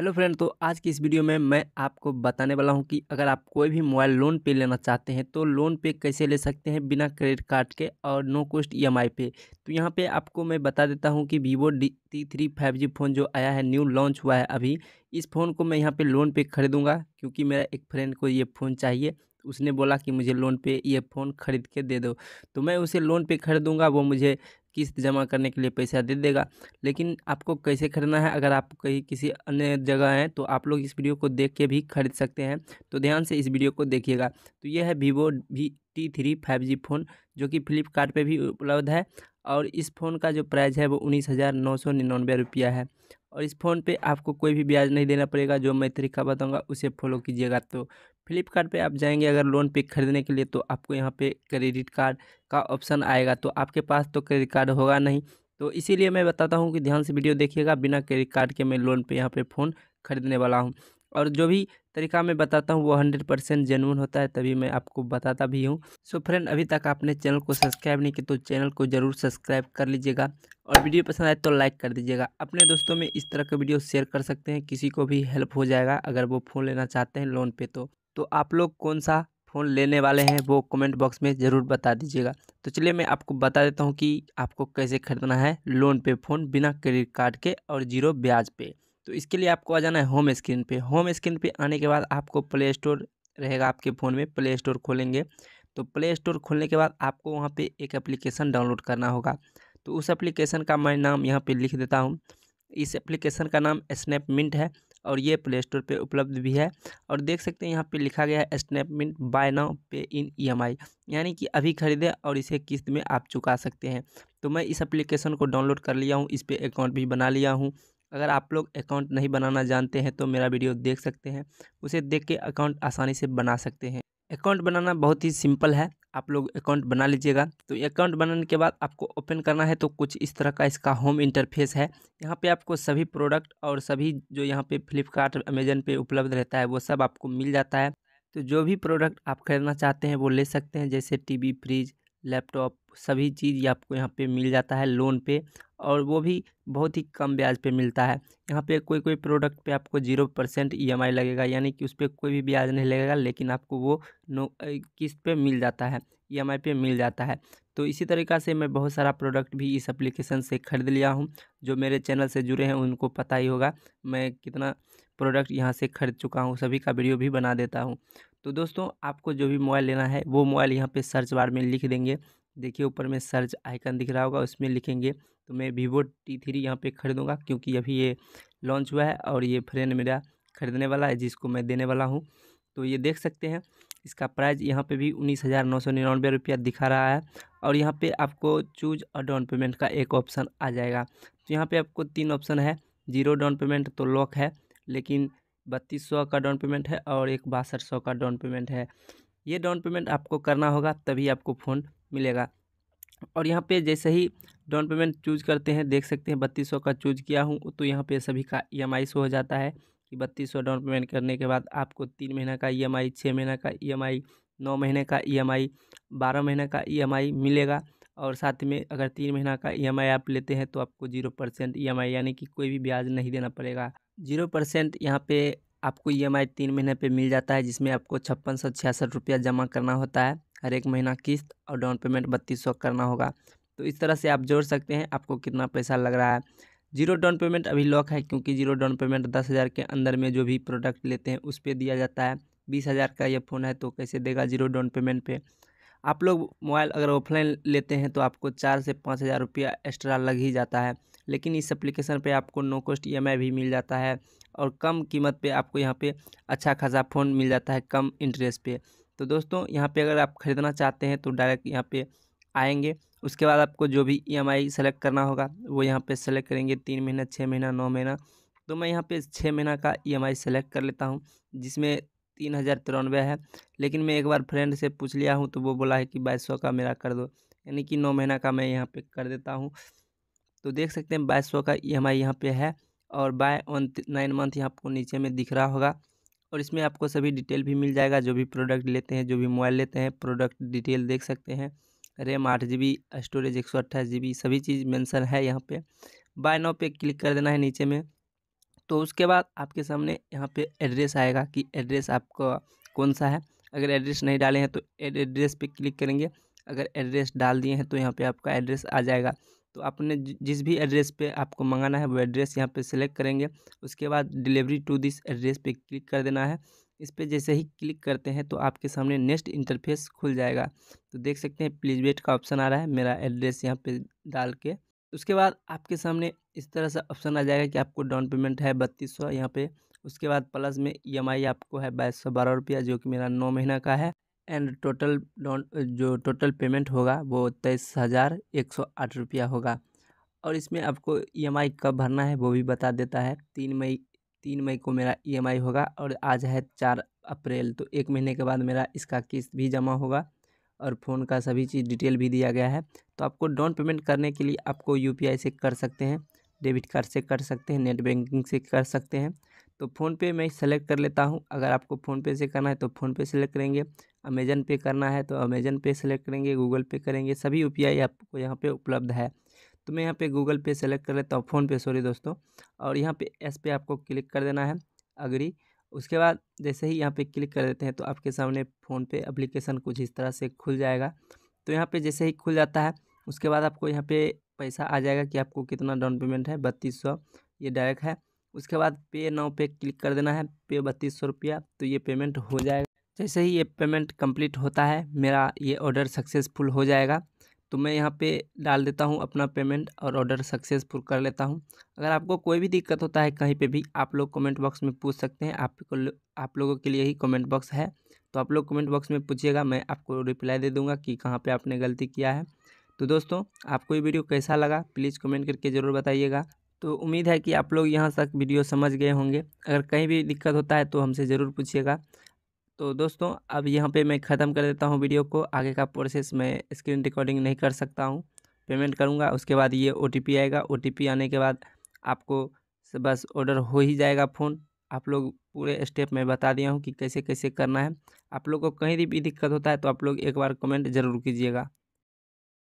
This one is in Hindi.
हेलो फ्रेंड तो आज की इस वीडियो में मैं आपको बताने वाला हूं कि अगर आप कोई भी मोबाइल लोन पे लेना चाहते हैं तो लोन पे कैसे ले सकते हैं बिना क्रेडिट कार्ड के और नो कॉस्ट ईएमआई पे तो यहां पे आपको मैं बता देता हूं कि Vivo D T three five G phone जो आया है न्यू लॉन्च हुआ है अभी इस फ़ोन को मैं यहाँ पर लोन पे खरीदूँगा क्योंकि मेरा एक फ्रेंड को ये फ़ोन चाहिए उसने बोला कि मुझे लोन पे ये फ़ोन ख़रीद के दे दो तो मैं उसे लोन पे खरीदूँगा वो मुझे किस्त जमा करने के लिए पैसा दे देगा लेकिन आपको कैसे खरीदना है अगर आप कहीं किसी अन्य जगह हैं तो आप लोग इस वीडियो को देख के भी खरीद सकते हैं तो ध्यान से इस वीडियो को देखिएगा तो यह है Vivo V T three five G phone जो कि फ्लिपकार्ट पे भी उपलब्ध है और इस फ़ोन का जो प्राइस है वो उन्नीस हज़ार नौ सौ निन्यानवे रुपया है और इस फ़ोन पे आपको कोई भी ब्याज नहीं देना पड़ेगा जो मैं तरीका बताऊंगा उसे फॉलो कीजिएगा तो फ्लिपकार्ट पे आप जाएंगे अगर लोन पे खरीदने के लिए तो आपको यहाँ पे क्रेडिट कार्ड का ऑप्शन आएगा तो आपके पास तो क्रेडिट कार्ड होगा नहीं तो इसीलिए मैं बताता हूँ कि ध्यान से वीडियो देखिएगा बिना क्रेडिट कार्ड के मैं लोन पे यहाँ पे फ़ोन खरीदने वाला हूँ और जो भी तरीका मैं बताता हूँ वो हंड्रेड परसेंट जेनवन होता है तभी मैं आपको बताता भी हूँ सो फ्रेंड अभी तक आपने चैनल को सब्सक्राइब नहीं किया तो चैनल को ज़रूर सब्सक्राइब कर लीजिएगा और वीडियो पसंद आए तो लाइक कर दीजिएगा अपने दोस्तों में इस तरह का वीडियो शेयर कर सकते हैं किसी को भी हेल्प हो जाएगा अगर वो फ़ोन लेना चाहते हैं लोन पे तो तो आप लोग कौन सा फ़ोन लेने वाले हैं वो कमेंट बॉक्स में ज़रूर बता दीजिएगा तो चलिए मैं आपको बता देता हूँ कि आपको कैसे ख़रीदना है लोन पे फ़ोन बिना क्रेडिट कार्ड के और जीरो ब्याज पे तो इसके लिए आपको आ जाना है होम स्क्रीन पे होम स्क्रीन पे आने के बाद आपको प्ले स्टोर रहेगा आपके फ़ोन में प्ले स्टोर खोलेंगे तो प्ले स्टोर खोलने के बाद आपको वहाँ पर एक एप्लीकेशन डाउनलोड करना होगा तो उस एप्लीकेशन का मैं नाम यहाँ पर लिख देता हूँ इस एप्लीकेशन का नाम स्नैप मिंट है और ये प्ले स्टोर पर उपलब्ध भी है और देख सकते हैं यहाँ पर लिखा गया है स्नैपमिंट बाय नाउ पे इन ई यानी कि अभी खरीदें और इसे किस्त में आप चुका सकते हैं तो मैं इस एप्लीकेशन को डाउनलोड कर लिया हूँ इस पर अकाउंट भी बना लिया हूँ अगर आप लोग अकाउंट नहीं बनाना जानते हैं तो मेरा वीडियो देख सकते हैं उसे देख के अकाउंट आसानी से बना सकते हैं अकाउंट बनाना बहुत ही सिंपल है आप लोग अकाउंट बना लीजिएगा तो अकाउंट बनाने के बाद आपको ओपन करना है तो कुछ इस तरह का इसका होम इंटरफेस है यहाँ पे आपको सभी प्रोडक्ट और सभी जो यहाँ पे फ्लिपकार्ट अमेजन पे उपलब्ध रहता है वो सब आपको मिल जाता है तो जो भी प्रोडक्ट आप खरीदना चाहते हैं वो ले सकते हैं जैसे टी फ्रिज लैपटॉप सभी चीज़ आपको यहाँ पर मिल जाता है लोन पर और वो भी बहुत ही कम ब्याज पे मिलता है यहाँ पे कोई कोई प्रोडक्ट पे आपको जीरो परसेंट ई लगेगा यानी कि उस पर कोई भी ब्याज नहीं लगेगा लेकिन आपको वो नो किस्त पे मिल जाता है ई एम आई पे मिल जाता है तो इसी तरीक़ा से मैं बहुत सारा प्रोडक्ट भी इस एप्लीकेशन से ख़रीद लिया हूँ जो मेरे चैनल से जुड़े हैं उनको पता ही होगा मैं कितना प्रोडक्ट यहाँ से ख़रीद चुका हूँ सभी का वीडियो भी बना देता हूँ तो दोस्तों आपको जो भी मोबाइल लेना है वो मोबाइल यहाँ पे सर्च बार में लिख देंगे देखिए ऊपर में सर्च आइकन दिख रहा होगा उसमें लिखेंगे तो मैं वीवो टी थ्री यहाँ पर ख़रीदूँगा क्योंकि अभी ये लॉन्च हुआ है और ये फ्रेंड मेरा ख़रीदने वाला है जिसको मैं देने वाला हूँ तो ये देख सकते हैं इसका प्राइस यहाँ पे भी उन्नीस हज़ार नौ सौ निन्यानवे रुपया दिखा रहा है और यहाँ पे आपको चूज और डाउन पेमेंट का एक ऑप्शन आ जाएगा तो यहाँ पे आपको तीन ऑप्शन है जीरो डाउन पेमेंट तो लॉक है लेकिन बत्तीस सौ का डाउन पेमेंट है और एक बासठ सौ का डाउन पेमेंट है ये डाउन पेमेंट आपको करना होगा तभी आपको फ़ोन मिलेगा और यहाँ पर जैसे ही डाउन पेमेंट चूज करते हैं देख सकते हैं बत्तीस सौ का चूज किया हूँ तो यहाँ पे सभी का ई एम आई शो हो जाता है कि बत्तीस सौ डाउन पेमेंट करने के बाद आपको तीन महीना का ई एम आई छः महीना का ई एम आई नौ महीने का ई एम आई बारह महीने का ई एम आई मिलेगा और साथ में अगर तीन महीना का ई एम आई आप लेते हैं तो आपको zero percent E M I यानी कि कोई भी ब्याज नहीं देना पड़ेगा जीरो परसेंट यहाँ पे आपको ई एम आई तीन महीने पर मिल जाता है जिसमें आपको छप्पन सौ छियासठ रुपया जमा करना होता है हर एक महीना किस्त और डाउन पेमेंट बत्तीस सौ करना होगा तो इस तरह से आप जोड़ सकते हैं आपको कितना पैसा लग रहा है जीरो डाउन पेमेंट अभी लॉक है क्योंकि जीरो डाउन पेमेंट दस हज़ार के अंदर में जो भी प्रोडक्ट लेते हैं उस पर दिया जाता है बीस हज़ार का ये फ़ोन है तो कैसे देगा जीरो डाउन पेमेंट पे आप लोग मोबाइल अगर ऑफलाइन लेते हैं तो आपको चार से पाँच हज़ार रुपया एक्स्ट्रा लग ही जाता है लेकिन इस एप्लीकेशन पे आपको नो कॉस्ट ई भी मिल जाता है और कम कीमत पे आपको यहाँ पे अच्छा खासा फ़ोन मिल जाता है कम इंटरेस्ट पे तो दोस्तों यहाँ पे अगर आप ख़रीदना चाहते हैं तो डायरेक्ट यहाँ पर आएंगे उसके बाद आपको जो भी ई एम आई सेलेक्ट करना होगा वो यहाँ पे सेलेक्ट करेंगे तीन महीना छः महीना नौ महीना तो मैं यहाँ पे छः महीना का ई एम आई सेलेक्ट कर लेता हूँ जिसमें तीन हज़ार तिरानवे है लेकिन मैं एक बार फ्रेंड से पूछ लिया हूँ तो वो बोला है कि बाईस सौ का मेरा कर दो यानी कि नौ महीना का मैं यहाँ पे कर देता हूँ तो देख सकते हैं बाईस सौ का ई एम आई यहाँ पर है और बाय वन नाइन मंथ यहाँ आपको नीचे में दिख रहा होगा और इसमें आपको सभी डिटेल भी मिल जाएगा जो भी प्रोडक्ट लेते हैं जो भी मोबाइल लेते हैं प्रोडक्ट डिटेल देख सकते हैं रैम आठ जी बी स्टोरेज एक सौ अट्ठाईस जी बी सभी चीज़ मेंशन है यहाँ पे बाय नाउ पे क्लिक कर देना है नीचे में तो उसके बाद आपके सामने यहाँ पे एड्रेस आएगा कि एड्रेस आपका कौन सा है अगर एड्रेस नहीं डाले हैं तो एड्रेस पे क्लिक करेंगे अगर एड्रेस डाल दिए हैं तो यहाँ पे आपका एड्रेस आ जाएगा तो आपने जिस भी एड्रेस पे आपको मंगाना है वो एड्रेस यहाँ पे सेलेक्ट करेंगे उसके बाद डिलीवरी टू दिस एड्रेस पे क्लिक कर देना है इस पर जैसे ही क्लिक करते हैं तो आपके सामने नेक्स्ट इंटरफेस खुल जाएगा तो देख सकते हैं प्लीज वेट का ऑप्शन आ रहा है मेरा एड्रेस यहाँ पे डाल के उसके बाद आपके सामने इस तरह से ऑप्शन आ जाएगा कि आपको डाउन पेमेंट है बत्तीस सौ यहाँ पे उसके बाद प्लस में ई आपको है बाईस सौ बारह रुपया जो कि मेरा नौ महीना का है एंड टोटल डाउन जो टोटल पेमेंट होगा वो तेईस हज़ार एक सौ आठ रुपया होगा और इसमें आपको ई कब भरना है वो भी बता देता है तीन मई तीन मई को मेरा ईएमआई e होगा और आज है चार अप्रैल तो एक महीने के बाद मेरा इसका किस्त भी जमा होगा और फ़ोन का सभी चीज़ डिटेल भी दिया गया है तो आपको डाउन पेमेंट करने के लिए आपको यू से कर सकते हैं डेबिट कार्ड से कर सकते हैं नेट बैंकिंग से कर सकते हैं तो फ़ोनपे मैं सेलेक्ट कर लेता हूं अगर आपको फ़ोनपे से करना है तो फ़ोनपे सेलेक्ट करेंगे अमेजन पे करना है तो अमेजन पे सेलेक्ट करेंगे गूगल पे करेंगे सभी यू आपको यहाँ पे उपलब्ध है तो मैं यहाँ पे गूगल पे सेलेक्ट कर लेता हूँ फ़ोनपे सॉरी दोस्तों और यहाँ पे एस पे आपको क्लिक कर देना है अग्री उसके बाद जैसे ही यहाँ पे क्लिक कर देते हैं तो आपके सामने फ़ोनपे अप्लीकेशन कुछ इस तरह से खुल जाएगा तो यहाँ पे जैसे ही खुल जाता है उसके बाद आपको यहाँ पे पैसा आ जाएगा कि आपको कितना डाउन पेमेंट है बत्तीस सौ ये डायरेक्ट है उसके बाद पे नाउ पे क्लिक कर देना है पे बत्तीस सौ रुपया तो ये पेमेंट हो जाएगा जैसे ही ये पेमेंट कंप्लीट होता है मेरा ये ऑर्डर सक्सेसफुल हो जाएगा तो मैं यहाँ पे डाल देता हूँ अपना पेमेंट और ऑर्डर सक्सेसफुल कर लेता हूँ अगर आपको कोई भी दिक्कत होता है कहीं पे भी आप लोग कमेंट बॉक्स में पूछ सकते हैं आपको आप लोगों के लिए ही कमेंट बॉक्स है तो आप लोग कमेंट बॉक्स में पूछिएगा मैं आपको रिप्लाई दे दूँगा कि कहाँ पर आपने गलती किया है तो दोस्तों आपको ये वीडियो कैसा लगा प्लीज़ कमेंट करके ज़रूर बताइएगा तो उम्मीद है कि आप लोग यहाँ तक वीडियो समझ गए होंगे अगर कहीं भी दिक्कत होता है तो हमसे ज़रूर पूछिएगा तो दोस्तों अब यहाँ पे मैं ख़त्म कर देता हूँ वीडियो को आगे का प्रोसेस मैं स्क्रीन रिकॉर्डिंग नहीं कर सकता हूँ पेमेंट करूँगा उसके बाद ये ओ आएगा ओ आने के बाद आपको बस ऑर्डर हो ही जाएगा फ़ोन आप लोग पूरे स्टेप में बता दिया हूँ कि कैसे कैसे करना है आप लोग को कहीं भी दिक्कत होता है तो आप लोग एक बार कमेंट ज़रूर कीजिएगा